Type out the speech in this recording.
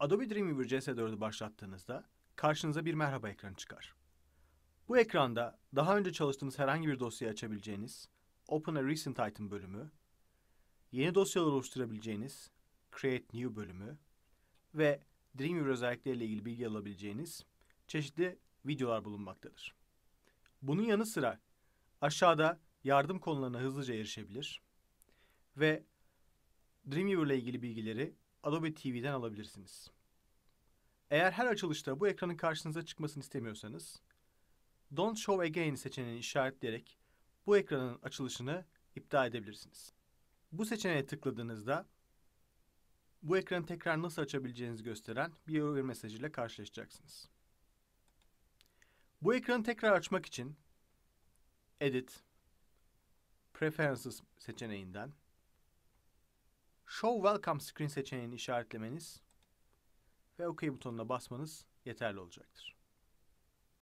Adobe Dreamweaver CS4'ü başlattığınızda karşınıza bir merhaba ekranı çıkar. Bu ekranda daha önce çalıştığınız herhangi bir dosyayı açabileceğiniz Open a Recent Item bölümü, yeni dosyalar oluşturabileceğiniz Create New bölümü ve Dreamweaver özellikleriyle ilgili bilgi alabileceğiniz çeşitli videolar bulunmaktadır. Bunun yanı sıra aşağıda yardım konularına hızlıca erişebilir ve Dreamweaver ile ilgili bilgileri Adobe TV'den alabilirsiniz. Eğer her açılışta bu ekranın karşınıza çıkmasını istemiyorsanız, Don't Show Again seçeneğini işaretleyerek bu ekranın açılışını iptal edebilirsiniz. Bu seçeneğe tıkladığınızda bu ekranı tekrar nasıl açabileceğinizi gösteren bir uyarı mesajıyla karşılaşacaksınız. Bu ekranı tekrar açmak için Edit, Preferences seçeneğinden Show Welcome Screen seçeneğini işaretlemeniz ve OK butonuna basmanız yeterli olacaktır.